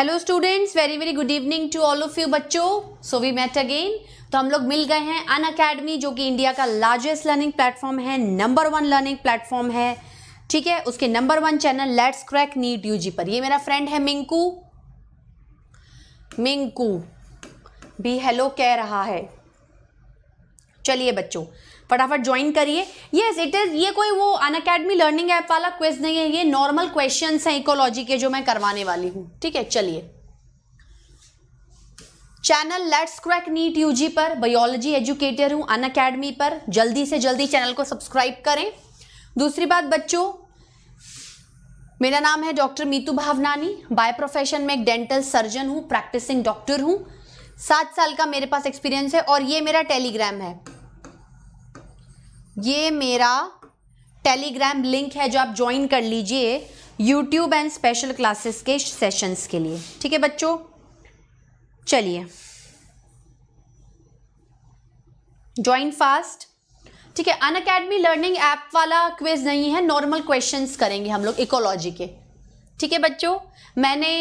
Hello students very very good evening to all of you बच्चों so we met again तो हम लोग मिल गए हैं अन अकेडमी जो कि इंडिया का लार्जेस्ट लर्निंग प्लेटफॉर्म है नंबर वन लर्निंग प्लेटफॉर्म है ठीक है उसके number one channel let's crack NEET UG पर ये मेरा फ्रेंड है मिंकू मिंकू भी हेलो कह रहा है चलिए बच्चों फटाफट ज्वाइन करिए यस इट इज़ ये कोई वो अन अकेडमी लर्निंग ऐप वाला क्विज नहीं है ये नॉर्मल क्वेश्चन हैं इकोलॉजी के जो मैं करवाने वाली हूँ ठीक है चलिए channel let's crack NEET UG पर बायोलॉजी एजुकेटर हूँ अन अकेडमी पर जल्दी से जल्दी चैनल को सब्सक्राइब करें दूसरी बात बच्चों मेरा नाम है doctor Meetu Bhavnani by profession में एक डेंटल सर्जन हूँ प्रैक्टिसिंग डॉक्टर हूँ सात साल का मेरे पास एक्सपीरियंस है और ये मेरा टेलीग्राम है ये मेरा टेलीग्राम लिंक है जो आप ज्वाइन कर लीजिए यूट्यूब एंड स्पेशल क्लासेस के सेशंस के लिए ठीक है बच्चों चलिए ज्वाइन फास्ट ठीक है अन अकेडमी लर्निंग ऐप वाला क्विज नहीं है नॉर्मल क्वेश्चंस करेंगे हम लोग इकोलॉजी के ठीक है बच्चों मैंने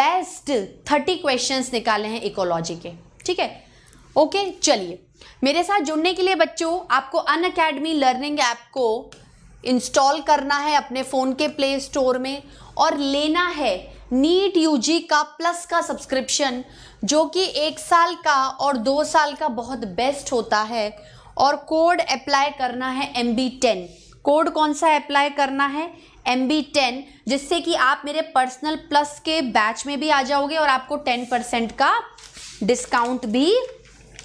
बेस्ट थर्टी क्वेश्चंस निकाले हैं इकोलॉजी के ठीक है ओके चलिए मेरे साथ जुड़ने के लिए बच्चों आपको अन अकेडमी लर्निंग ऐप को इंस्टॉल करना है अपने फ़ोन के प्ले स्टोर में और लेना है नीट यूजी का प्लस का सब्सक्रिप्शन जो कि एक साल का और दो साल का बहुत बेस्ट होता है और कोड अप्लाई करना है एम बी टेन कोड कौन सा अप्लाई करना है एम बी टेन जिससे कि आप मेरे पर्सनल प्लस के बैच में भी आ जाओगे और आपको टेन परसेंट का डिस्काउंट भी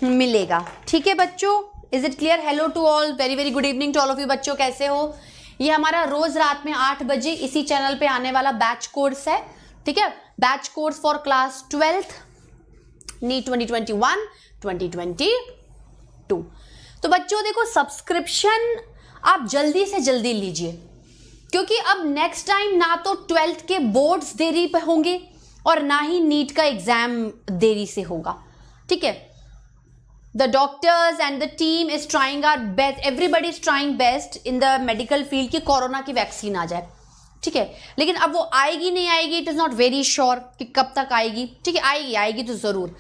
मिलेगा ठीक है बच्चों is it clear hello to all very very good evening to all of you बच्चों कैसे हो ये हमारा रोज रात में आठ बजे इसी चैनल पे आने वाला बैच कोर्स है ठीक है batch course for class twelfth NEET twenty twenty one twenty twenty two तो बच्चों देखो सब्सक्रिप्शन आप जल्दी से जल्दी लीजिए क्योंकि अब नेक्स्ट टाइम ना तो ट्वेल्थ के बोर्ड्स देरी पे होंगे और ना ही नीट का एग्ज़ाम देरी से होगा ठीक है the doctors and the team is trying our best everybody is trying best in the medical field कि कोरोना की वैक्सीन आ जाए ठीक है लेकिन अब वो आएगी नहीं आएगी it is not very sure कि कब तक आएगी ठीक है आएगी आएगी तो ज़रूर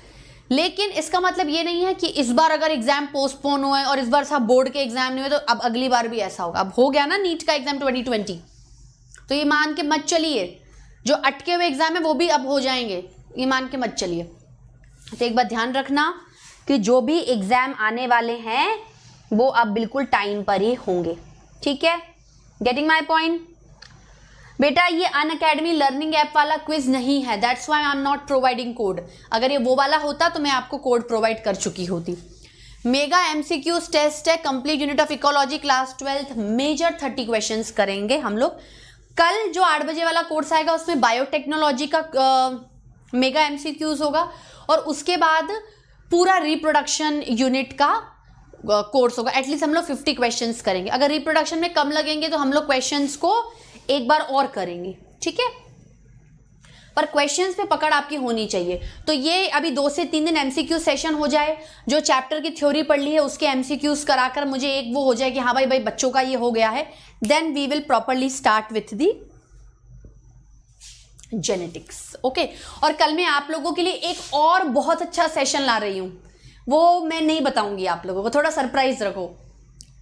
लेकिन इसका मतलब ये नहीं है कि इस बार अगर एग्जाम पोस्टपोन हुए और इस बार साहब बोर्ड के एग्जाम नहीं हुए तो अब अगली बार भी ऐसा होगा अब हो गया ना नीट का एग्जाम 2020 तो ये मान के मत चलिए जो अटके हुए एग्जाम है वो भी अब हो जाएंगे ये मान के मत चलिए तो एक बार ध्यान रखना कि जो भी एग्ज़ाम आने वाले हैं वो अब बिल्कुल टाइम पर ही होंगे ठीक है गेटिंग माई पॉइंट बेटा ये अन अकेडमी लर्निंग ऐप वाला क्विज नहीं है that's why I am not providing code अगर ये वो वाला होता तो मैं आपको कोड प्रोवाइड कर चुकी होती mega M C Qs test है complete unit of ecology class twelfth major thirty question करेंगे हम लोग कल जो आठ बजे वाला कोर्स आएगा उसमें बायोटेक्नोलॉजी का मेगा एम सी क्यूज होगा और उसके बाद पूरा रिप्रोडक्शन यूनिट का कोर्स होगा एटलीस्ट हम लोग फिफ्टी क्वेश्चन करेंगे अगर रिप्रोडक्शन में कम लगेंगे तो हम लोग क्वेश्चन को एक बार और करेंगे ठीक है पर क्वेश्चन पे पकड़ आपकी होनी चाहिए तो ये अभी दो से तीन दिन एमसीक्यू सेशन हो जाए जो चैप्टर की थ्योरी पढ़ ली है उसके एमसीक्यूज कराकर मुझे एक वो हो जाए कि हाँ भाई भाई बच्चों का ये हो गया है then we will properly start with the genetics okay और कल मैं आप लोगों के लिए एक और बहुत अच्छा सेशन ला रही हूँ वो मैं नहीं बताऊंगी आप लोगों को थोड़ा सरप्राइज रखो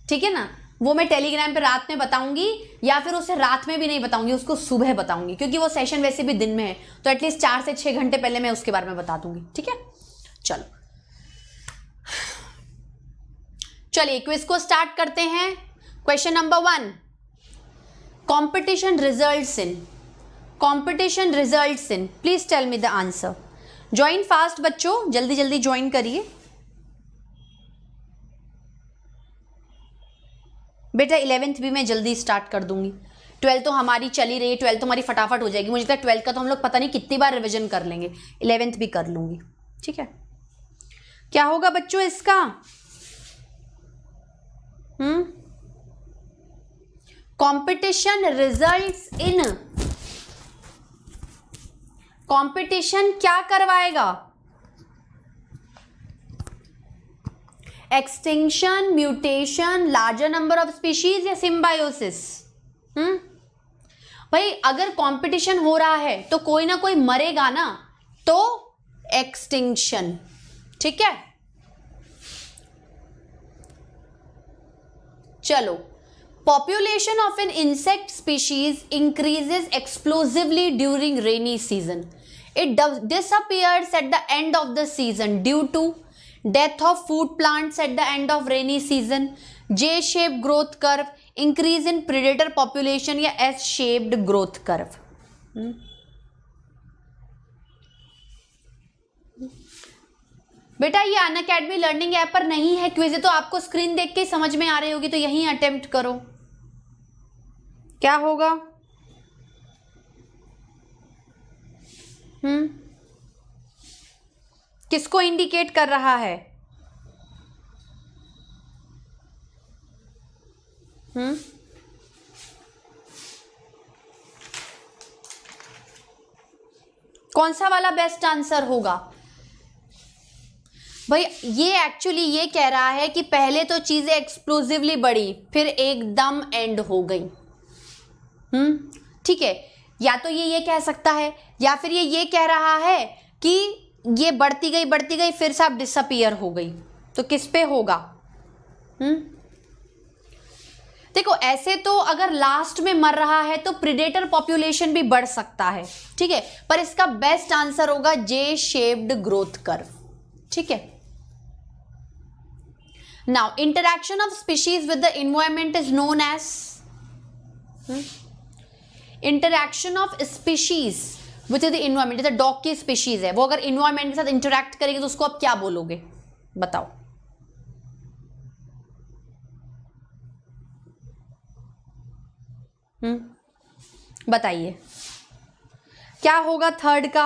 ठीक है ना वो मैं टेलीग्राम पे रात में बताऊंगी या फिर उसे रात में भी नहीं बताऊंगी उसको सुबह बताऊंगी क्योंकि वो सेशन वैसे भी दिन में है तो एटलीस्ट चार से छह घंटे पहले मैं उसके बारे में बता दूंगी ठीक है चलो चलिए क्विज को स्टार्ट करते हैं question number one competition result in competition result in please tell me the answer join fast बच्चों जल्दी जल्दी ज्वाइन करिए बेटा इलेवेंथ भी मैं जल्दी स्टार्ट कर दूंगी ट्वेल्थ तो हमारी चली रही है ट्वेल्थ तो हमारी फटाफट हो जाएगी मुझे लगता है ट्वेल्थ का तो हम लोग पता नहीं कितनी बार रिविजन कर लेंगे इलेवेंथ भी कर लूंगी ठीक है क्या होगा बच्चों इसका कंपटीशन रिजल्ट्स इन कंपटीशन क्या करवाएगा extinction mutation larger number of species या सिम्बायोसिस हम्म? भाई अगर कंपटीशन हो रहा है तो कोई ना कोई मरेगा ना तो एक्सटिंक्शन ठीक है चलो population of an insect species increases explosively during rainy season it disappears at the end of the season due to death of food plants at the end of rainy season J shape growth curve increase in predator population या S shaped growth curve बेटा ये Unacademy learning app पर नहीं है quiz तो आपको screen देख के समझ में आ रही होगी तो यही अटेम्प्ट करो क्या होगा हम्म किसको इंडिकेट कर रहा है हम्म कौन सा वाला बेस्ट आंसर होगा भाई ये एक्चुअली ये कह रहा है कि पहले तो चीज़ें एक्सप्लोजिवली बढ़ी फिर एकदम एंड हो गई हम्म ठीक है या तो ये ये कह सकता है या फिर ये ये कह रहा है कि ये बढ़ती गई बढ़ती गई फिर साहब डिसअपियर हो गई तो किस पे होगा हुँ? हम्म? देखो ऐसे तो अगर लास्ट में मर रहा है तो प्रिडेटर पॉपुलेशन भी बढ़ सकता है ठीक है पर इसका बेस्ट आंसर होगा जे शेप्ड ग्रोथ कर्व ठीक है now interaction of species with the environment is known as interaction of species which is the environment जैसे डॉग की स्पीशीज है वो अगर इन्वायरमेंट के साथ इंटरेक्ट करेगी तो उसको आप क्या बोलोगे बताओ हम्म बताइए क्या होगा थर्ड का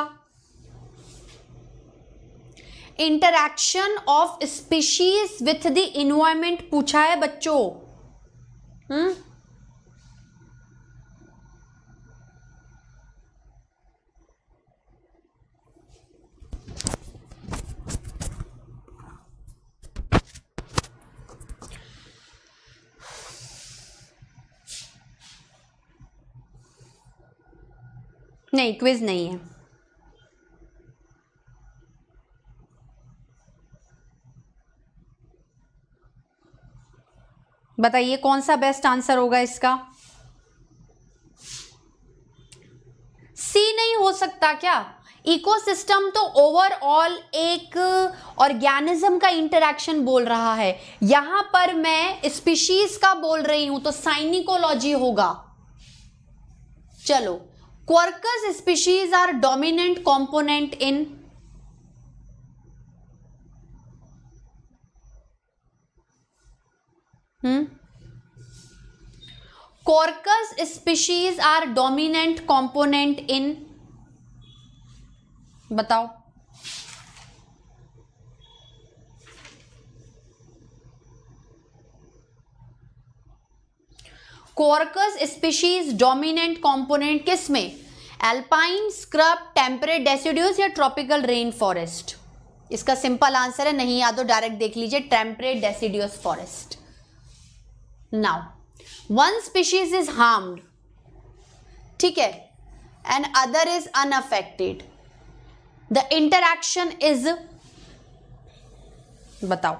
interaction of species with the environment पूछा है बच्चों हम्म नहीं क्विज नहीं है बताइए कौन सा बेस्ट आंसर होगा इसका सी नहीं हो सकता क्या इकोसिस्टम तो ओवरऑल एक ऑर्गेनिज्म का इंटरेक्शन बोल रहा है यहां पर मैं स्पीशीज का बोल रही हूं तो साइनिकोलॉजी होगा चलो quercus species are dominant component in quercus species are dominant component in बताओ कोर्कस स्पीशीज डोमिनेंट कंपोनेंट में एल्पाइन स्क्रब टेम्परेट डेसिड्यूज या ट्रॉपिकल रेन फॉरेस्ट इसका सिंपल आंसर है नहीं याद हो डायरेक्ट देख लीजिए temperate deciduous forest now one species is harmed ठीक है and other is unaffected the interaction is बताओ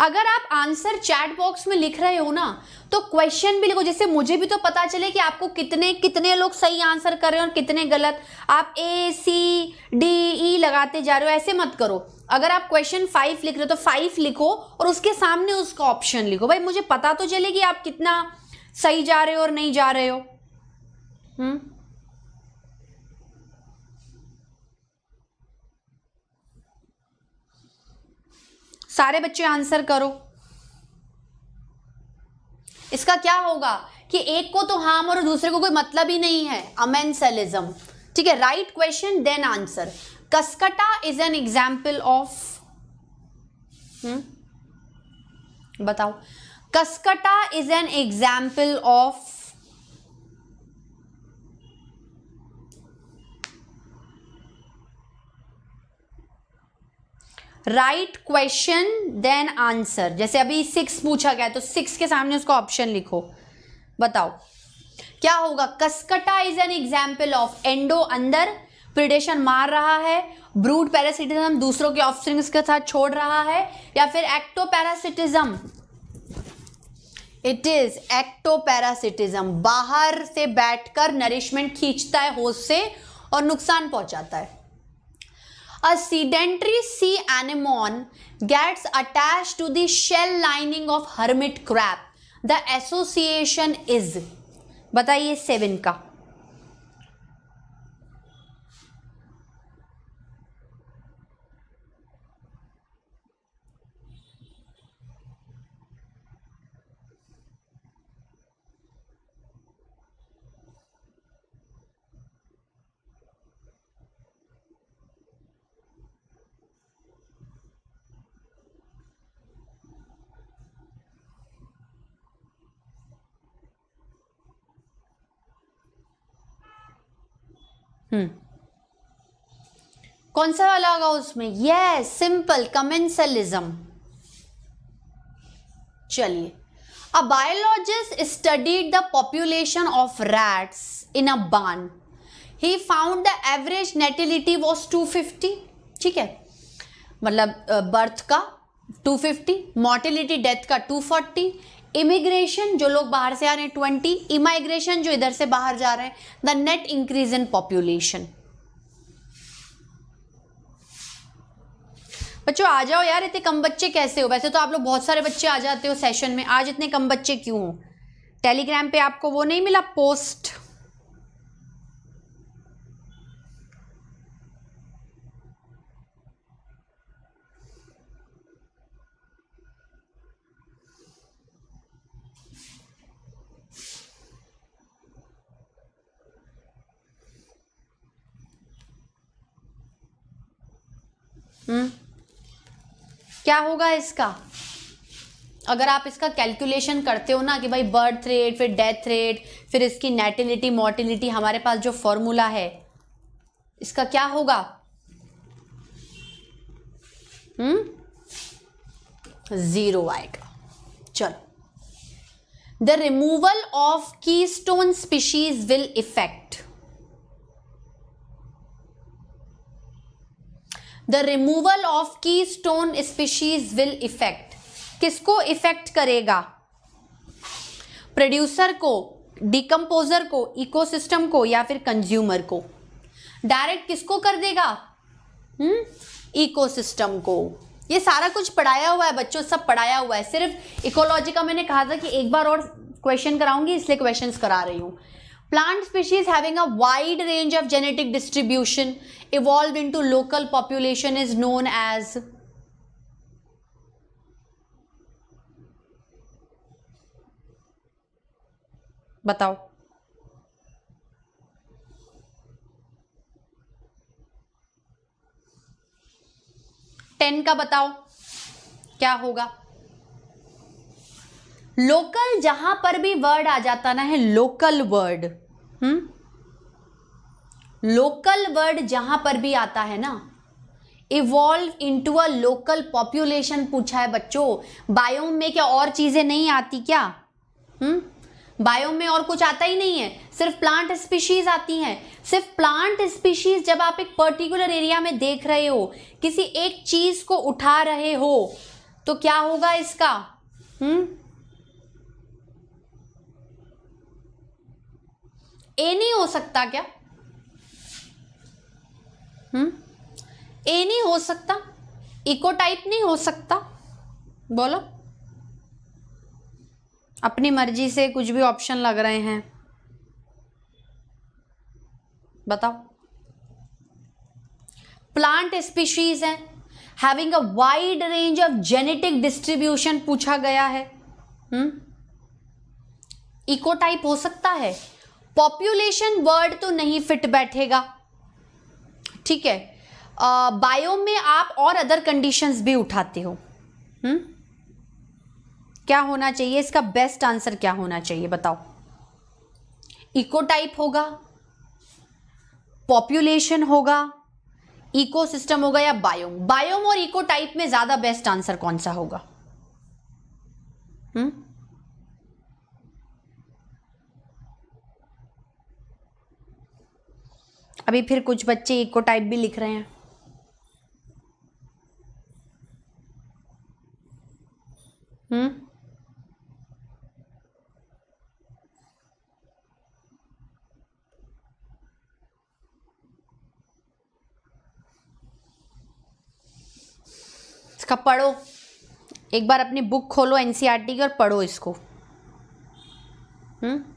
अगर आप आंसर चैट बॉक्स में लिख रहे हो ना तो क्वेश्चन भी लिखो जैसे मुझे भी तो पता चले कि आपको कितने कितने लोग सही आंसर कर रहे हो और कितने गलत आप ए सी डी ई लगाते जा रहे हो ऐसे मत करो अगर आप क्वेश्चन फाइव लिख रहे हो तो फाइव लिखो और उसके सामने उसका ऑप्शन लिखो भाई मुझे पता तो चले कि आप कितना सही जा रहे हो और नहीं जा रहे हो हुँ? हम्म? सारे बच्चे आंसर करो इसका क्या होगा कि एक को तो हार्म और दूसरे को कोई मतलब ही नहीं है अमेनसेलिज्म ठीक है right question then answer cuscuta is an example of बताओ cuscuta is an example of right question then answer जैसे अभी सिक्स पूछा गया तो सिक्स के सामने उसको ऑप्शन लिखो बताओ क्या होगा cuscuta is an example of endo अंदर प्रिडेशन मार रहा है ब्रूड पैरासिटिज्म दूसरों के ऑफस्प्रिंग्स के साथ छोड़ रहा है या फिर ectoparasitism it is ectoparasitism बाहर से बैठकर नरिशमेंट खींचता है होश से और नुकसान पहुंचाता है a sedentary sea anemone gets attached to the shell lining of hermit crab the association is बताइए सेवन का Hmm. कौन सा वाला होगा उसमें यस सिंपल कमेंसलिज्म चलिए a biologist studied the population of rats in a barn he found the average natality was 250 ठीक है मतलब बर्थ uh, का 250 मॉर्टिलिटी डेथ का 240 इमिग्रेशन जो लोग बाहर से आ रहे हैं ट्वेंटी इमाइग्रेशन जो इधर से बाहर जा रहे हैं the net increase in population बच्चों आ जाओ यार इतने कम बच्चे कैसे हो वैसे तो आप लोग बहुत सारे बच्चे आ जाते हो सेशन में आज इतने कम बच्चे क्यों हो टेलीग्राम पे आपको वो नहीं मिला पोस्ट हम्म क्या होगा इसका अगर आप इसका कैलकुलेशन करते हो ना कि भाई बर्थ रेट फिर डेथ रेट फिर इसकी नेटिलिटी मोर्टिलिटी हमारे पास जो फॉर्मूला है इसका क्या होगा हम्म जीरो आएगा चलो the removal of keystone species will affect the removal of keystone species will affect किसको इफेक्ट करेगा प्रोड्यूसर को डिकम्पोजर को इकोसिस्टम को या फिर कंज्यूमर को डायरेक्ट किसको कर देगा हम्म इकोसिस्टम को ये सारा कुछ पढ़ाया हुआ है बच्चों सब पढ़ाया हुआ है सिर्फ इकोलॉजी का मैंने कहा था कि एक बार और क्वेश्चन कराऊंगी इसलिए क्वेश्चंस करा रही हूं Plant species having a wide range of genetic distribution evolved into local population is known as बताओ टेन का बताओ क्या होगा लोकल जहां पर भी वर्ड आ जाता ना है लोकल वर्ड हम्म लोकल वर्ड जहां पर भी आता है ना evolve into a local population पूछा है बच्चों बायोम में क्या और चीजें नहीं आती क्या हम्म बायोम में और कुछ आता ही नहीं है सिर्फ प्लांट स्पीशीज आती हैं सिर्फ प्लांट स्पीशीज जब आप एक पर्टिकुलर एरिया में देख रहे हो किसी एक चीज को उठा रहे हो तो क्या होगा इसका हम्म ए नहीं हो सकता क्या हम्म ए नहीं हो सकता इको टाइप नहीं हो सकता बोलो अपनी मर्जी से कुछ भी ऑप्शन लग रहे हैं बताओ प्लांट स्पीशीज है having a wide range of genetic distribution पूछा गया है इको हम्म? टाइप हो सकता है पॉपुलेशन वर्ड तो नहीं फिट बैठेगा ठीक है बायो में आप और अदर कंडीशंस भी उठाते हो हुँ? हम्म? क्या होना चाहिए इसका बेस्ट आंसर क्या होना चाहिए बताओ इको टाइप होगा पॉपुलेशन होगा इकोसिस्टम होगा या बायोम बायोम और इको टाइप में ज्यादा बेस्ट आंसर कौन सा होगा हुँ? हम्म? अभी फिर कुछ बच्चे इको टाइप भी लिख रहे हैं हम्म इसका पढ़ो एक बार अपनी बुक खोलो एनसीईआरटी e की और पढ़ो इसको हम्म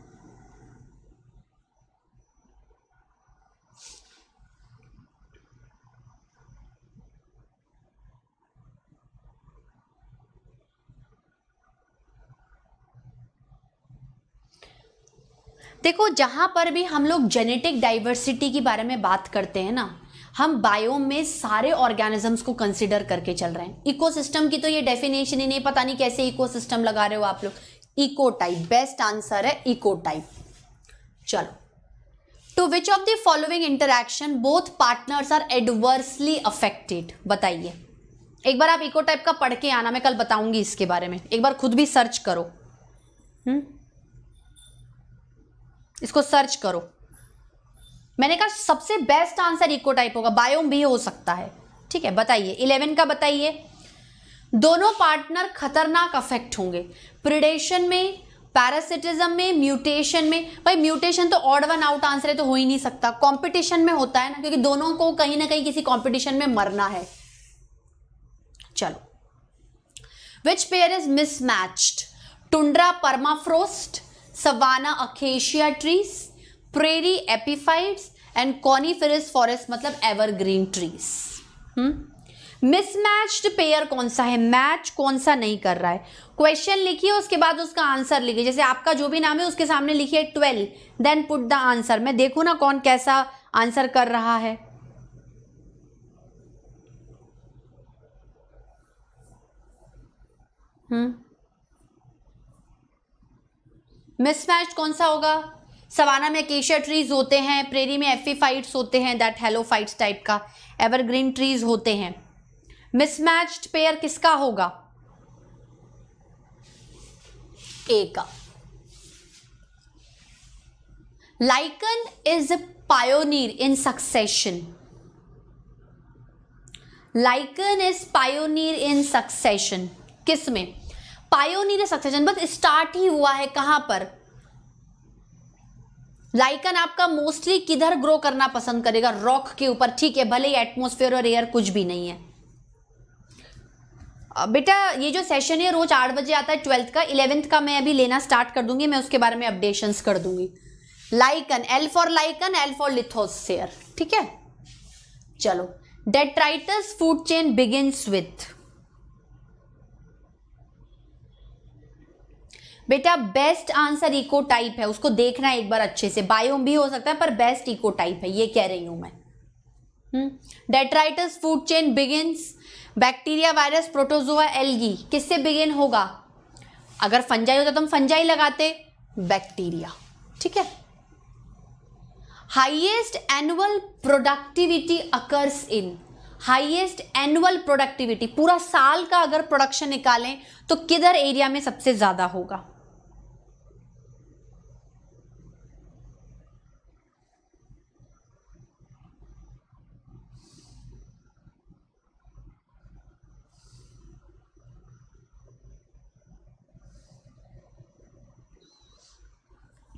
देखो जहाँ पर भी हम लोग जेनेटिक डाइवर्सिटी के बारे में बात करते हैं ना हम बायोम में सारे ऑर्गेनिजम्स को कंसिडर करके चल रहे हैं इकोसिस्टम की तो ये डेफिनेशन ही नहीं पता नहीं कैसे इकोसिस्टम लगा रहे हो आप लोग इको टाइप बेस्ट आंसर है इको टाइप चलो two which of the following interaction both partners are adversely affected बताइए एक बार आप इको टाइप का पढ़ के आना मैं कल बताऊंगी इसके बारे में एक बार खुद भी सर्च करो हुँ? हम्म? इसको सर्च करो मैंने कहा सबसे बेस्ट आंसर इको टाइप होगा बायोम भी हो सकता है ठीक है बताइए इलेवन का बताइए दोनों पार्टनर खतरनाक अफेक्ट होंगे प्रिडेशन में पैरासिटिज्म में म्यूटेशन में भाई म्यूटेशन तो ऑड वन आउट आंसर है तो हो ही नहीं सकता कंपटीशन में होता है ना क्योंकि दोनों को कहीं ना कहीं किसी कंपटीशन में मरना है चलो which pair is mismatched tundra permafrost savanna acacia trees prairie epiphytes and coniferous forest मतलब एवरग्रीन ट्रीज मिसमैच्ड पेयर कौन सा है मैच कौन सा नहीं कर रहा है क्वेश्चन लिखिए उसके बाद उसका आंसर लिखिए जैसे आपका जो भी नाम है उसके सामने लिखिए twelve then put the answer मैं देखू ना कौन कैसा आंसर कर रहा है हम्म मिसमैच कौन सा होगा सवाना में केशर ट्रीज होते हैं प्रेरी में एफी फाइट्स e होते हैं दैट हेलो फाइट्स टाइप का एवरग्रीन ट्रीज होते हैं मिसमैच्ड पेयर किसका होगा ए का lichen is a pioneer in succession lichen is pioneer in succession किस में पायोनियर सक्सेशन बस स्टार्ट ही हुआ है कहां पर लाइकन आपका मोस्टली किधर ग्रो करना पसंद करेगा रॉक के ऊपर ठीक है भले ही एटमोस्फेयर और एयर कुछ भी नहीं है बेटा ये जो सेशन है रोज आठ बजे आता है ट्वेल्थ का इलेवेंथ का मैं अभी लेना स्टार्ट कर दूंगी मैं उसके बारे में अपडेशन कर दूंगी lichen L for lichen L for lithosere ठीक है चलो detritus food chain begin with बेटा बेस्ट आंसर इको टाइप है उसको देखना है एक बार अच्छे से बायोम भी हो सकता है पर बेस्ट इको टाइप है ये कह रही हूं मैं detritus food chain begins bacteria virus protozoa algae किससे बिगिन होगा अगर फंजाई होता तो हम फंजाई लगाते बैक्टीरिया ठीक है highest annual productivity occurs in highest annual productivity पूरा साल का अगर प्रोडक्शन निकालें तो किधर एरिया में सबसे ज़्यादा होगा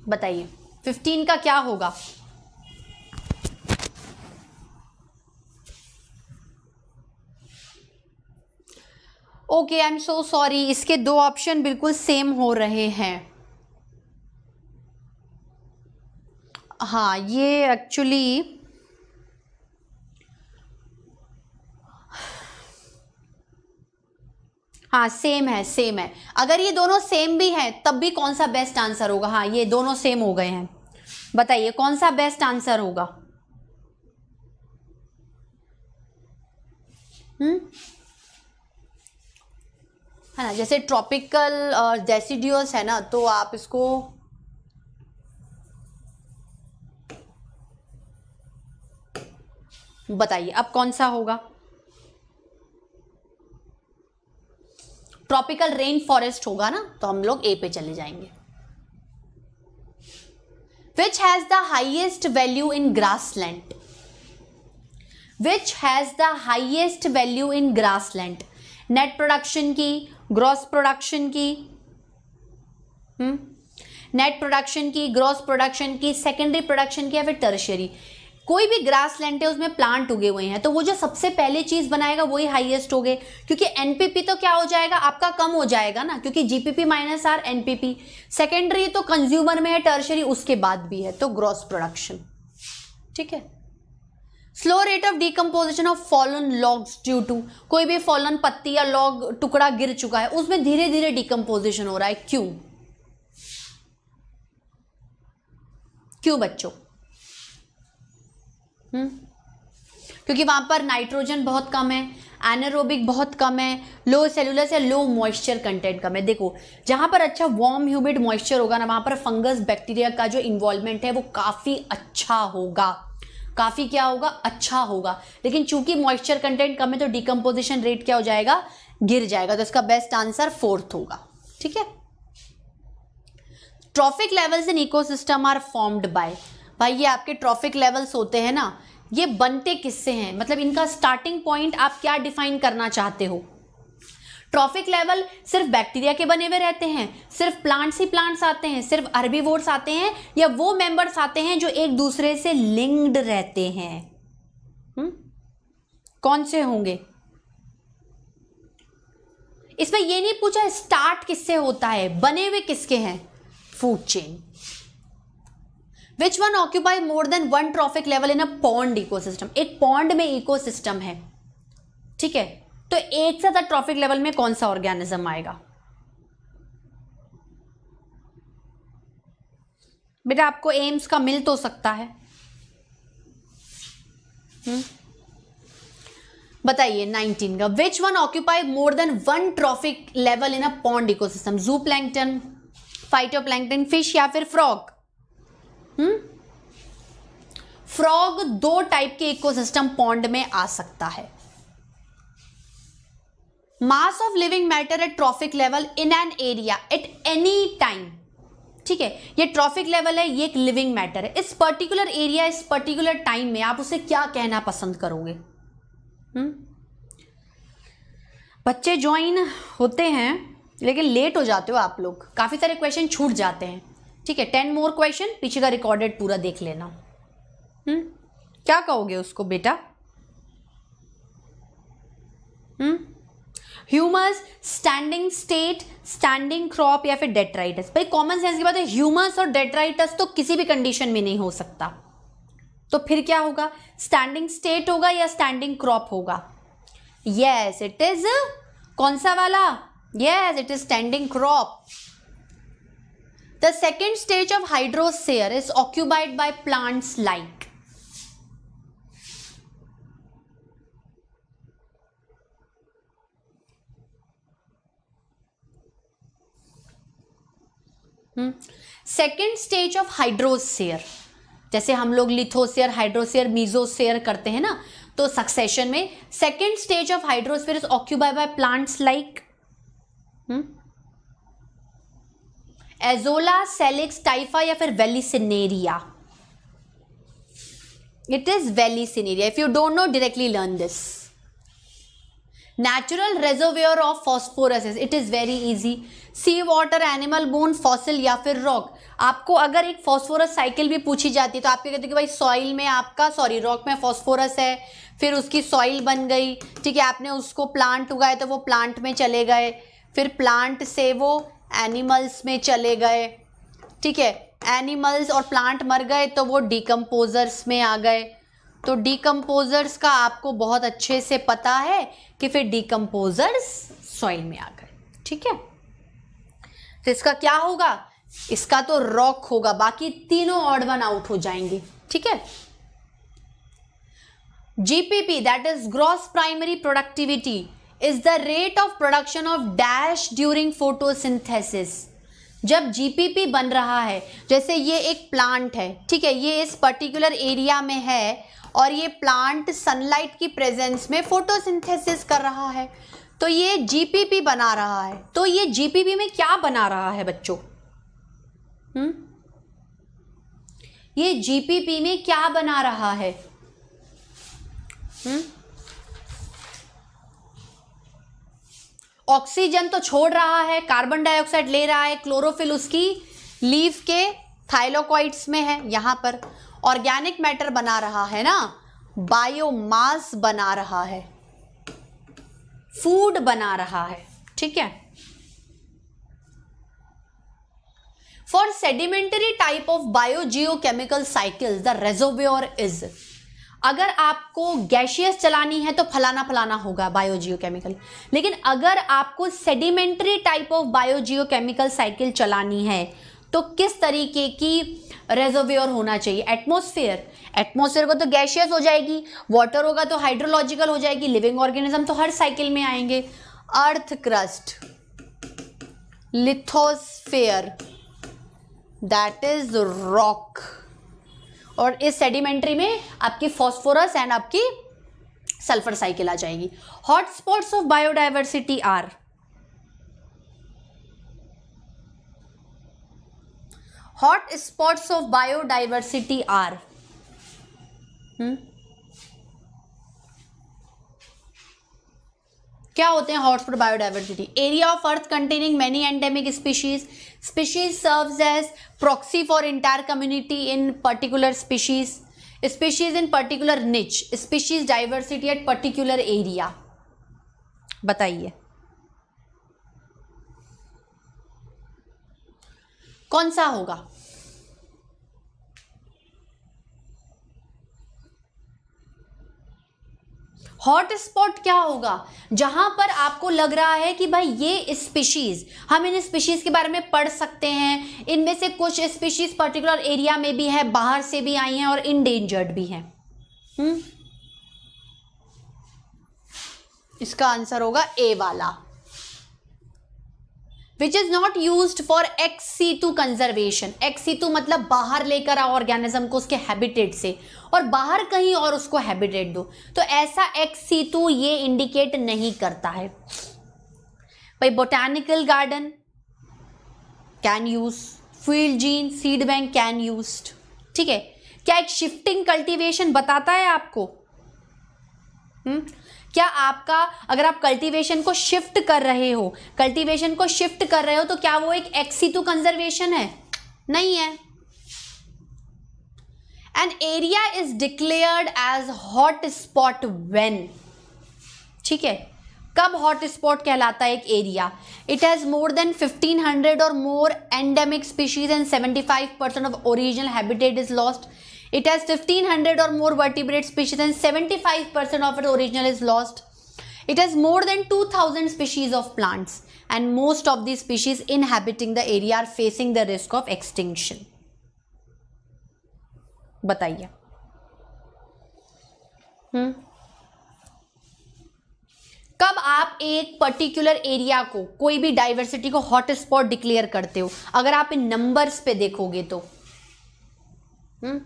बताइए फिफ्टीन का क्या होगा okay I am so sorry इसके दो ऑप्शन बिल्कुल सेम हो रहे हैं हाँ ये एक्चुअली हाँ सेम है सेम है अगर ये दोनों सेम भी हैं तब भी कौन सा बेस्ट आंसर होगा हाँ ये दोनों सेम हो गए हैं बताइए कौन सा बेस्ट आंसर होगा हम्म है ना जैसे ट्रॉपिकल और डेसीडियोस है ना तो आप इसको बताइए अब कौन सा होगा ट्रॉपिकल रेन फॉरेस्ट होगा ना तो हम लोग ए पे चले जाएंगे which has the highest value in grassland which has the highest value in grassland net production की ग्रॉस प्रोडक्शन की नेट hmm? प्रोडक्शन की ग्रॉस प्रोडक्शन की सेकेंडरी प्रोडक्शन की या फिर टर्शरी कोई भी ग्रास लैंड है उसमें प्लांट उगे हुए हैं तो वो जो सबसे पहले चीज बनाएगा वही हाईएस्ट हो गए क्योंकि एनपीपी तो क्या हो जाएगा आपका कम हो जाएगा ना क्योंकि GPP minus R NPP secondary तो कंज्यूमर में है टर्शरी उसके बाद भी है तो ग्रॉस प्रोडक्शन ठीक है slow rate of decomposition of fallen logs due to कोई भी फॉलन पत्ती या लॉग टुकड़ा गिर चुका है उसमें धीरे धीरे डीकम्पोजिशन हो रहा है क्यों क्यों बच्चों हम्म? क्योंकि वहां पर नाइट्रोजन बहुत कम है एनरोबिक बहुत कम है लो सेलुलस या लो मॉइस्चर कंटेंट कम है देखो जहां पर अच्छा वार्म ह्यूमिड मॉइस्चर होगा ना वहां पर फंगस बैक्टीरिया का जो इन्वॉल्वमेंट है वो काफ़ी अच्छा होगा काफ़ी क्या होगा अच्छा होगा लेकिन चूंकि मॉइस्चर कंटेंट कम है तो डिकम्पोजिशन रेट क्या हो जाएगा गिर जाएगा तो इसका बेस्ट आंसर फोर्थ होगा ठीक है trophic levels in ecosystem are formed by भाई ये आपके ट्रॉफिक लेवल्स होते हैं ना ये बनते किससे हैं मतलब इनका स्टार्टिंग पॉइंट आप क्या डिफाइन करना चाहते हो ट्रॉफिक लेवल सिर्फ बैक्टीरिया के बने हुए रहते हैं सिर्फ प्लांट्स ही प्लांट्स आते हैं सिर्फ अर्बीवोर्स आते हैं या वो मेंबर्स आते हैं जो एक दूसरे से लिंक्ड रहते हैं हुँ? हम्म? कौन से होंगे इसमें ये नहीं पूछा स्टार्ट किससे होता है बने हुए किसके हैं food chain which one occupy more than one trophic level in a pond ecosystem एक पॉन्ड में इकोसिस्टम है ठीक है तो एक से ज्यादा ट्रॉफिक लेवल में कौन सा ऑर्गेनिज्म आएगा बेटा आपको एम्स का मिल तो सकता है हम्म? बताइए 19 का which one occupy more than one trophic level in a pond ecosystem zooplankton phytoplankton fish या फिर फ्रॉग हम्म फ्रॉग दो टाइप के इकोसिस्टम पॉन्ड में आ सकता है mass of living matter at trophic level in an area at any time ठीक है ये ट्रॉफिक लेवल है ये एक लिविंग मैटर है इस पर्टिकुलर एरिया इस पर्टिकुलर टाइम में आप उसे क्या कहना पसंद करोगे हुँ? हम्म? बच्चे ज्वाइन होते हैं लेकिन लेट हो जाते हो आप लोग काफ़ी सारे क्वेश्चन छूट जाते हैं ठीक है टेन मोर क्वेश्चन पीछे का रिकॉर्डेड पूरा देख लेना हम्म क्या कहोगे उसको बेटा हम्म humus standing state standing crop या फिर डेट्राइटस भाई कॉमन सेंस की बात है ह्यूमस और डेट्राइटस तो किसी भी कंडीशन में नहीं हो सकता तो फिर क्या होगा स्टैंडिंग स्टेट होगा या स्टैंडिंग क्रॉप होगा यस इट इज कौन सा वाला yes it is standing crop The second stage of hydrosphere is occupied by plants like second stage of hydrosere जैसे हम लोग लिथोसेयर हाइड्रोसेयर मीजोसेयर करते हैं ना तो सक्सेशन में second stage of hydrosphere is occupy by plants like azolla salix typha या फिर vallisneria it is vallisneria if you don't know directly learn this natural reservoir of phosphorus it is very easy sea water animal bone fossil या फिर rock आपको अगर एक phosphorus cycle भी पूछी जाती है तो आप क्या कहते हो कि भाई सॉइल में आपका सॉरी रॉक में फॉस्फोरस है फिर उसकी सॉइल बन गई ठीक है आपने उसको प्लांट उगाए तो वो प्लांट में चले गए फिर प्लांट से वो एनिमल्स में चले गए ठीक है एनिमल्स और प्लांट मर गए तो वो डिकम्पोजर्स में आ गए तो डिकम्पोजर्स का आपको बहुत अच्छे से पता है कि फिर डिकम्पोजर्स सॉइल में आ गए ठीक है तो इसका क्या होगा इसका तो रॉक होगा बाकी तीनों ऑड वन आउट हो जाएंगे ठीक है GPP that is gross primary productivity is the rate of production of dash during photosynthesis जब जीपीपी बन रहा है जैसे ये एक प्लांट है ठीक है ये इस पर्टिकुलर एरिया में है और ये प्लांट सनलाइट की प्रेजेंस में फोटोसिंथेसिस कर रहा है तो ये जीपीपी बना रहा है तो ये जीपीपी में क्या बना रहा है बच्चों हम्म? ये जीपीपी में क्या बना रहा है हुँ? हम्म? ऑक्सीजन तो छोड़ रहा है कार्बन डाइऑक्साइड ले रहा है क्लोरोफिल उसकी लीव के थाइलोकॉइड्स में है यहां पर ऑर्गेनिक मैटर बना रहा है ना बायोमास बना रहा है फूड बना रहा है ठीक है for sedimentary type of biogeochemical cycle the reservoir इज अगर आपको गैशियस चलानी है तो फलाना फलाना होगा बायोजियोकेमिकल केमिकल लेकिन अगर आपको sedimentary type of biogeochemical chemical cycle चलानी है तो किस तरीके की रेजोवेयर होना चाहिए एटमोसफेयर एटमोसफेयर को तो गैशियस हो जाएगी वाटर होगा तो हाइड्रोलॉजिकल हो जाएगी लिविंग ऑर्गेनिज्म तो हर साइकिल में आएंगे earth crust lithosphere that is rock और इस सेडिमेंट्री में आपकी फॉस्फोरस एंड आपकी सल्फर साइकिल आ जाएगी hotspots of biodiversity are hot spots of biodiversity are क्या होते हैं hotspot biodiversity area of earth containing many endemic species species serve as proxy for entire community in particular species species in particular niche species diversity at particular area बताइए कौन सा होगा hot spot क्या होगा जहां पर आपको लग रहा है कि भाई ये स्पीशीज हम इन स्पीशीज के बारे में पढ़ सकते हैं इनमें से कुछ स्पीशीज पर्टिकुलर एरिया में भी है बाहर से भी आई हैं और इनडेंजर्ड भी हैं हम्म? इसका आंसर होगा ए वाला which is not use for ex situ conservation ex situ मतलब बाहर लेकर आओ ऑर्गेनिज्म को उसके हैबिटेट से और बाहर कहीं और उसको हैबिटेट दो तो ऐसा एक्सी टू ये इंडिकेट नहीं करता है भाई botanical garden can use field gene seed bank can use ठीक है क्या एक शिफ्टिंग कल्टिवेशन बताता है आपको हुँ? हम्म? क्या आपका अगर आप कल्टीवेशन को शिफ्ट कर रहे हो कल्टीवेशन को शिफ्ट कर रहे हो तो क्या वो एक एक्सीटू कंजर्वेशन है नहीं है an area is declared as hot spot when ठीक है कब हॉट स्पॉट कहलाता है एक area it has more than 1500 और more endemic species and 75 percent of original habitat is lost It has 1500 or more vertebrate species and 75% of its original is lost. It has more than 2000 species of plants and most of these species inhabiting the area are facing the risk of extinction. बताइए कब आप एक particular area को कोई भी diversity को hotspot declare करते हो अगर आप इन नंबर्स पे देखोगे तो हम्म?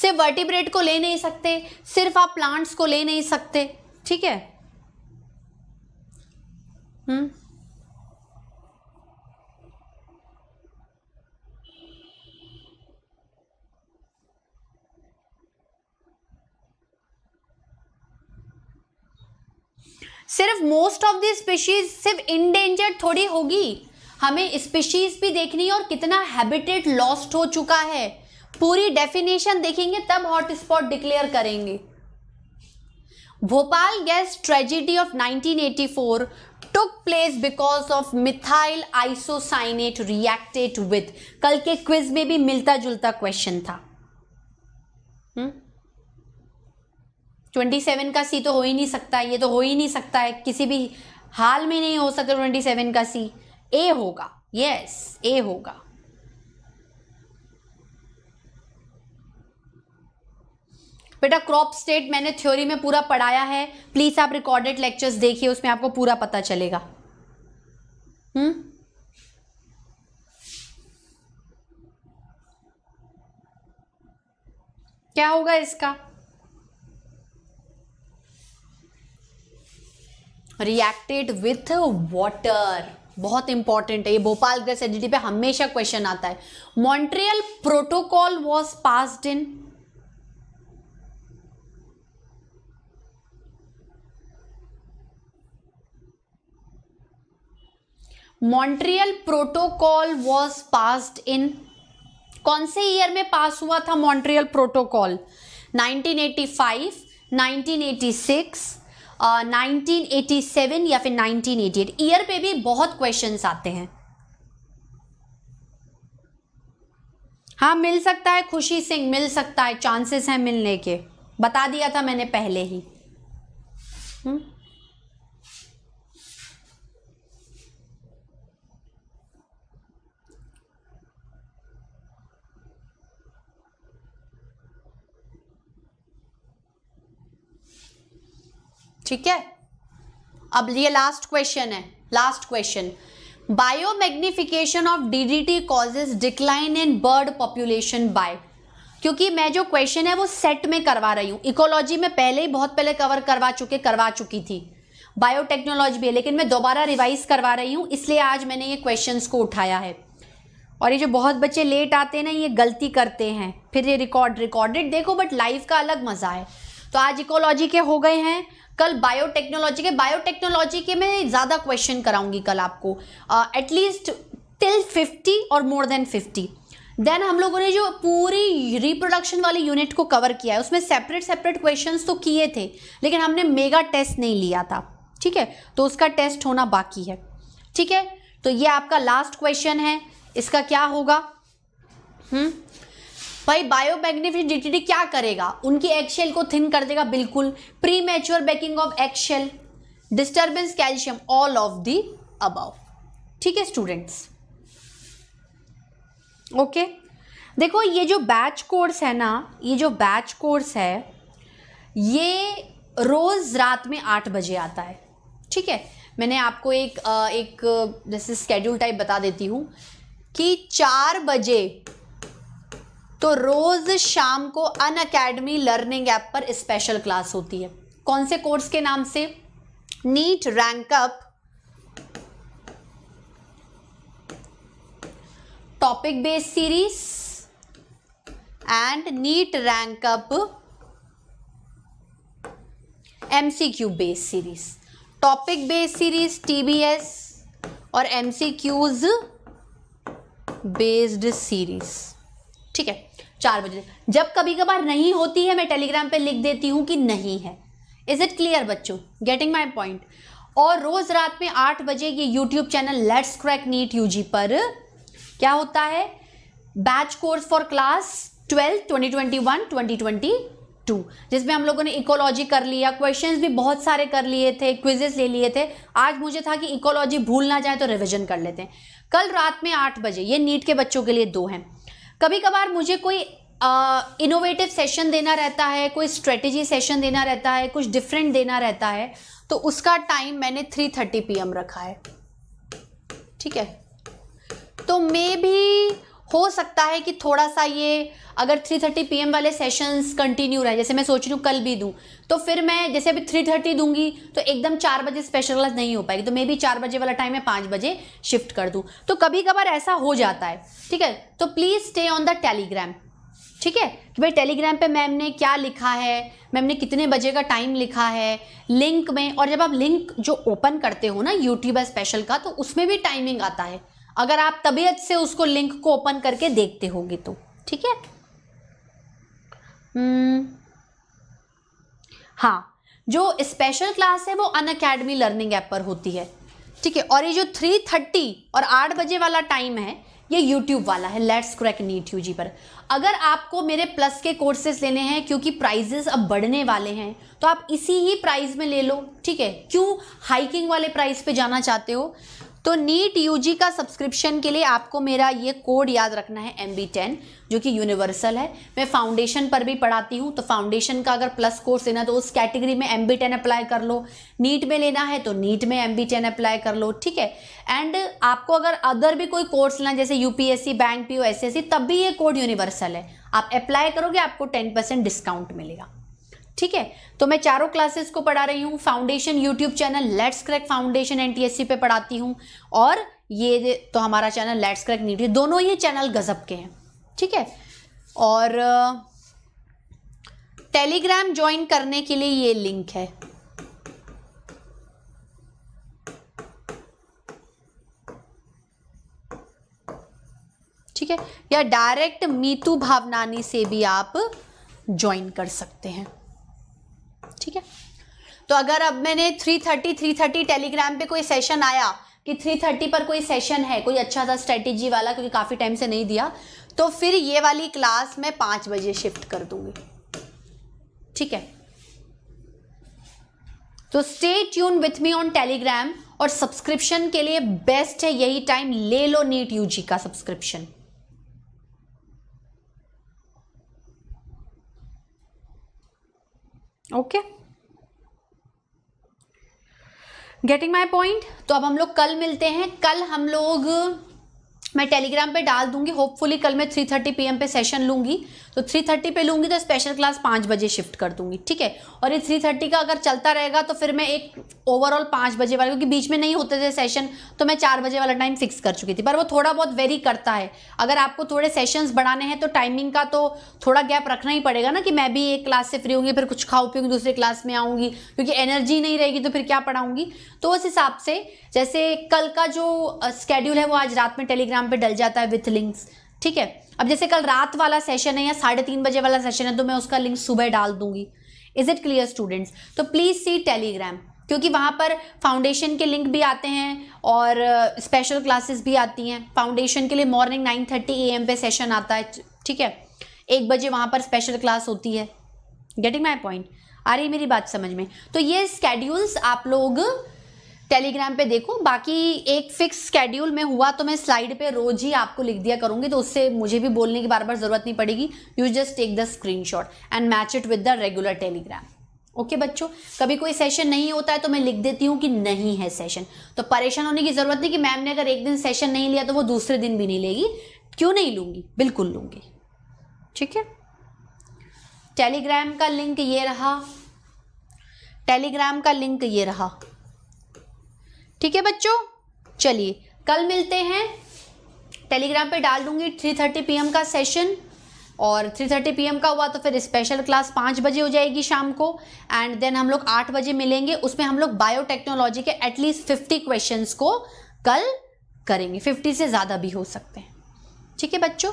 सिर्फ वर्टिब्रेट को ले नहीं सकते सिर्फ आप प्लांट्स को ले नहीं सकते ठीक है हम्म? सिर्फ मोस्ट ऑफ दी स्पीशीज सिर्फ इंडेंजर्ड थोड़ी होगी हमें स्पीशीज भी देखनी है और कितना हैबिटेट लॉस्ट हो चुका है पूरी डेफिनेशन देखेंगे तब हॉटस्पॉट डिक्लेयर करेंगे Bhopal gas tragedy of 1984 took place because of methyl isocyanate reacted with कल के क्विज में भी मिलता जुलता क्वेश्चन था ट्वेंटी हम्म? सेवन का सी तो हो ही नहीं सकता ये तो हो ही नहीं सकता है किसी भी हाल में नहीं हो सकता ट्वेंटी सेवन का सी ए होगा यस yes, ए होगा बेटा क्रॉप स्टेट मैंने थ्योरी में पूरा पढ़ाया है प्लीज आप रिकॉर्डेड लेक्चर्स देखिए उसमें आपको पूरा पता चलेगा हम्म क्या होगा इसका रिएक्टेड विथ वॉटर बहुत इंपॉर्टेंट है ये भोपाल ग्रेस एडिटी पे हमेशा क्वेश्चन आता है Montreal protocol was passed in Montreal protocol was passed in कौन से ईयर में पास हुआ था मॉन्ट्रियल प्रोटोकॉल 1985, 1986, uh, 1987 या फिर 1988 ईयर पे भी बहुत क्वेश्चंस आते हैं हाँ मिल सकता है खुशी सिंह मिल सकता है चांसेस हैं मिलने के बता दिया था मैंने पहले ही हुँ? हम्म? ठीक है अब ये लास्ट क्वेश्चन है last question biomagnification of DDT causes decline in bird population by क्योंकि मैं जो क्वेश्चन है वो सेट में करवा रही हूँ इकोलॉजी में पहले ही बहुत पहले कवर करवा चुके करवा चुकी थी बायोटेक्नोलॉजी भी है लेकिन मैं दोबारा रिवाइज करवा रही हूँ इसलिए आज मैंने ये क्वेश्चंस को उठाया है और ये जो बहुत बच्चे लेट आते हैं ना ये गलती करते हैं फिर ये रिकॉर्ड रिकॉर्डेड देखो बट लाइफ का अलग मज़ा है तो आज इकोलॉजी के हो गए हैं कल बायोटेक्नोलॉजी के बायोटेक्नोलॉजी के मैं ज़्यादा क्वेश्चन कराऊंगी कल आपको एटलीस्ट टिल फिफ्टी और मोर देन फिफ्टी देन हम लोगों ने जो पूरी रिप्रोडक्शन वाली यूनिट को कवर किया है उसमें सेपरेट सेपरेट क्वेश्चन तो किए थे लेकिन हमने मेगा टेस्ट नहीं लिया था ठीक है तो उसका टेस्ट होना बाकी है ठीक है तो ये आपका लास्ट क्वेश्चन है इसका क्या होगा हम्म भाई बायोमैग्निफिश डीटीडी क्या करेगा उनकी एक्सेल को थिन कर देगा बिल्कुल premature breaking of eggshell disturbance calcium all of the above ठीक है स्टूडेंट्स ओके देखो ये जो बैच कोर्स है ना ये जो बैच कोर्स है ये रोज़ रात में आठ बजे आता है ठीक है मैंने आपको एक एक जैसे स्केड्यूल टाइप बता देती हूँ कि चार बजे तो रोज शाम को अन अकेडमी लर्निंग ऐप पर स्पेशल क्लास होती है कौन से कोर्स के नाम से NEET rank up topic based series and NEET M C MCQ based series topic based series TBS और एमसीक्यूज बेस्ड सीरीज ठीक है चार बजे जब कभी कभार नहीं होती है मैं टेलीग्राम पे लिख देती हूँ कि नहीं है इज इट क्लियर बच्चों गेटिंग माई पॉइंट और रोज रात में आठ बजे ये YouTube channel let's crack NEET U पर क्या होता है batch course for class twelfth twenty twenty one twenty twenty two जिसमें हम लोगों ने इकोलॉजी कर लिया क्वेश्चंस भी बहुत सारे कर लिए थे क्विजेस ले लिए थे आज मुझे था कि इकोलॉजी भूल ना जाए तो रिविजन कर लेते हैं कल रात में आठ बजे ये नीट के बच्चों के लिए दो हैं कभी कभार मुझे कोई इनोवेटिव uh, सेशन देना रहता है कोई स्ट्रेटेजी सेशन देना रहता है कुछ डिफरेंट देना रहता है तो उसका टाइम मैंने थ्री थर्टी रखा है ठीक है तो मे भी हो सकता है कि थोड़ा सा ये अगर थ्री थर्टी पी वाले सेशंस कंटिन्यू रहे जैसे मैं सोच रही हूँ कल भी दूँ तो फिर मैं जैसे अभी थ्री थर्टी दूंगी तो एकदम चार बजे स्पेशल क्लास नहीं हो पाएगी तो मे भी चार बजे वाला टाइम मैं पाँच बजे शिफ्ट कर दूँ तो कभी कभार ऐसा हो जाता है ठीक है तो please stay on the Telegram ठीक है कि भाई टेलीग्राम पे मैम ने क्या लिखा है मैम ने कितने बजे का टाइम लिखा है लिंक में और जब आप लिंक जो ओपन करते हो ना यूट्यूब स्पेशल का तो उसमें भी टाइमिंग आता है अगर आप तबीयत से उसको लिंक को ओपन करके देखते होगे तो ठीक है हम्म। हाँ जो स्पेशल क्लास है वो अन अकेडमी लर्निंग ऐप पर होती है ठीक है और ये जो थ्री थर्टी और आठ बजे वाला टाइम है ये YouTube वाला है let's crack NEET U G पर अगर आपको मेरे प्लस के कोर्सेज लेने हैं क्योंकि प्राइजेस अब बढ़ने वाले हैं तो आप इसी ही प्राइस में ले लो ठीक है क्यों हाइकिंग वाले प्राइस पे जाना चाहते हो तो नीट यूजी का सब्सक्रिप्शन के लिए आपको मेरा ये कोड याद रखना है एम बी टेन जो कि यूनिवर्सल है मैं फाउंडेशन पर भी पढ़ाती हूँ तो फाउंडेशन का अगर प्लस कोर्स लेना तो उस कैटेगरी में एम बी टेन अप्लाई कर लो नीट में लेना है तो नीट में एम बी टेन अप्लाई कर लो ठीक है एंड आपको अगर अदर भी कोई कोर्स लेना जैसे U P S C bank P O S C तब भी ये कोड यूनिवर्सल है आप अप्लाई करोगे आपको टेन परसेंट डिस्काउंट मिलेगा ठीक है तो मैं चारों क्लासेस को पढ़ा रही हूँ foundation YouTube channel let's crack foundation NTSC पे पढ़ाती हूँ और ये तो हमारा चैनल लेट्स क्रैक नीट दोनों ये चैनल गजब के हैं ठीक है और टेलीग्राम ज्वाइन करने के लिए ये लिंक है ठीक है या डायरेक्ट मीतू भावनानी से भी आप ज्वाइन कर सकते हैं ठीक है तो अगर अब मैंने three thirty three thirty Telegram पे कोई सेशन आया कि थ्री थर्टी पर कोई सेशन है कोई अच्छा सा स्ट्रेटेजी वाला क्योंकि काफ़ी टाइम से नहीं दिया तो फिर ये वाली क्लास मैं पाँच बजे शिफ्ट कर दूंगी ठीक है तो stay tuned with me on Telegram और सब्सक्रिप्शन के लिए बेस्ट है यही टाइम ले लो नीट यूजी का subscription okay getting my point तो अब हम लोग कल मिलते हैं कल हम लोग मैं टेलीग्राम पे डाल दूंगी होपफुली कल मैं थ्री थर्टी पे सेशन लूंगी तो थ्री थर्टी पर लूँगी तो स्पेशल क्लास पाँच बजे शिफ्ट कर दूँगी ठीक है और ये थ्री थर्टी का अगर चलता रहेगा तो फिर मैं एक ओवरऑल पाँच बजे वाला क्योंकि बीच में नहीं होते थे सेशन तो मैं चार बजे वाला टाइम फिक्स कर चुकी थी पर वो थोड़ा बहुत वेरी करता है अगर आपको थोड़े सेशंस बढ़ाने हैं तो टाइमिंग का तो थोड़ा गैप रखना ही पड़ेगा ना कि मैं भी एक क्लास से फ्री होंगी फिर कुछ खाऊ पीऊँगी दूसरे क्लास में आऊँगी क्योंकि एनर्जी नहीं रहेगी तो फिर क्या पढ़ाऊँगी तो उस हिसाब से जैसे कल का जो स्केड्यूल है वो आज रात में टेलीग्राम पर डल जाता है विथ लिंक्स ठीक है अब जैसे कल रात वाला सेशन है या साढ़े तीन बजे वाला सेशन है तो मैं उसका लिंक सुबह डाल दूंगी इज इट क्लियर स्टूडेंट्स तो प्लीज़ सी टेलीग्राम क्योंकि वहाँ पर फाउंडेशन के लिंक भी आते हैं और स्पेशल uh, क्लासेस भी आती हैं फाउंडेशन के लिए morning nine thirty A M पे सेशन आता है ठीक है एक बजे वहाँ पर स्पेशल क्लास होती है गेटिंग माई पॉइंट आ रही मेरी बात समझ में तो ये स्केड्यूल्स आप लोग टेलीग्राम पे देखो बाकी एक फिक्स स्केड्यूल में हुआ तो मैं स्लाइड पे रोज ही आपको लिख दिया करूंगी तो उससे मुझे भी बोलने की बार बार जरूरत नहीं पड़ेगी you just take the screen and match it with the regular Telegram okay बच्चों कभी कोई सेशन नहीं होता है तो मैं लिख देती हूँ कि नहीं है सेशन तो परेशान होने की जरूरत नहीं कि मैम ने अगर एक दिन सेशन नहीं लिया तो वो दूसरे दिन भी नहीं लेगी क्यों नहीं लूंगी बिल्कुल लूंगी ठीक है टेलीग्राम का लिंक ये रहा टेलीग्राम का लिंक ये रहा ठीक है बच्चों चलिए कल मिलते हैं टेलीग्राम पे डाल दूंगी थ्री थर्टी पी का सेशन और थ्री थर्टी पी का हुआ तो फिर स्पेशल क्लास पाँच बजे हो जाएगी शाम को एंड देन हम लोग आठ बजे मिलेंगे उसमें हम लोग बायोटेक्नोलॉजी के एटलीस्ट फिफ्टी क्वेश्चन को कल करेंगे फिफ्टी से ज़्यादा भी हो सकते हैं ठीक है बच्चों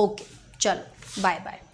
ओके चलो बाय बाय